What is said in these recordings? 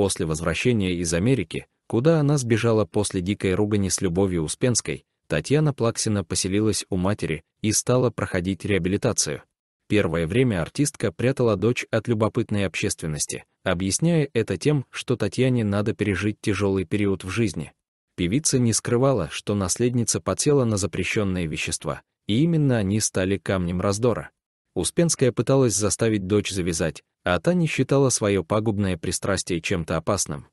После возвращения из Америки, куда она сбежала после дикой ругани с Любовью Успенской, Татьяна Плаксина поселилась у матери и стала проходить реабилитацию. Первое время артистка прятала дочь от любопытной общественности, объясняя это тем, что Татьяне надо пережить тяжелый период в жизни. Певица не скрывала, что наследница подсела на запрещенные вещества, и именно они стали камнем раздора. Успенская пыталась заставить дочь завязать, а та не считала свое пагубное пристрастие чем-то опасным.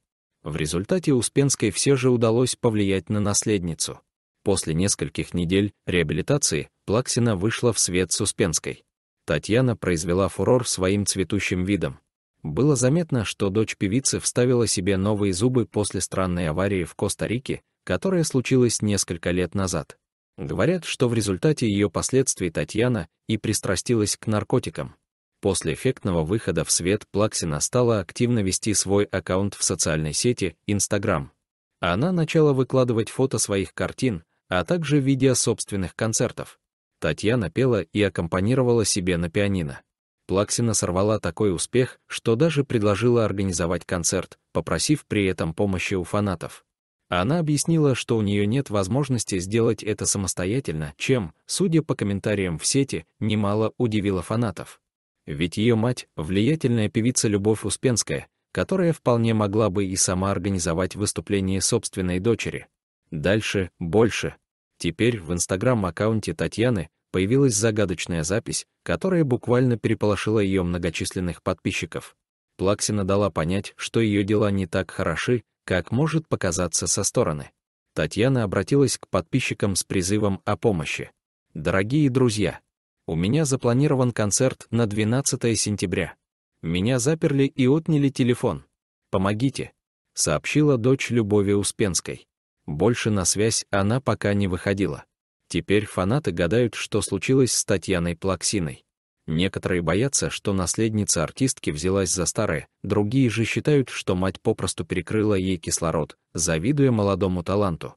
В результате Успенской все же удалось повлиять на наследницу. После нескольких недель реабилитации Плаксина вышла в свет с Успенской. Татьяна произвела фурор своим цветущим видом. Было заметно, что дочь певицы вставила себе новые зубы после странной аварии в Коста-Рике, которая случилась несколько лет назад. Говорят, что в результате ее последствий Татьяна и пристрастилась к наркотикам. После эффектного выхода в свет Плаксина стала активно вести свой аккаунт в социальной сети Instagram. Она начала выкладывать фото своих картин, а также видео собственных концертов. Татьяна пела и аккомпанировала себе на пианино. Плаксина сорвала такой успех, что даже предложила организовать концерт, попросив при этом помощи у фанатов. Она объяснила, что у нее нет возможности сделать это самостоятельно, чем, судя по комментариям в сети, немало удивило фанатов. Ведь ее мать — влиятельная певица Любовь Успенская, которая вполне могла бы и сама организовать выступление собственной дочери. Дальше — больше. Теперь в инстаграм-аккаунте Татьяны появилась загадочная запись, которая буквально переполошила ее многочисленных подписчиков. Плаксина дала понять, что ее дела не так хороши, как может показаться со стороны. Татьяна обратилась к подписчикам с призывом о помощи. «Дорогие друзья, у меня запланирован концерт на 12 сентября. Меня заперли и отняли телефон. Помогите», — сообщила дочь Любови Успенской. Больше на связь она пока не выходила. Теперь фанаты гадают, что случилось с Татьяной Плаксиной. Некоторые боятся, что наследница артистки взялась за старое, другие же считают, что мать попросту перекрыла ей кислород, завидуя молодому таланту.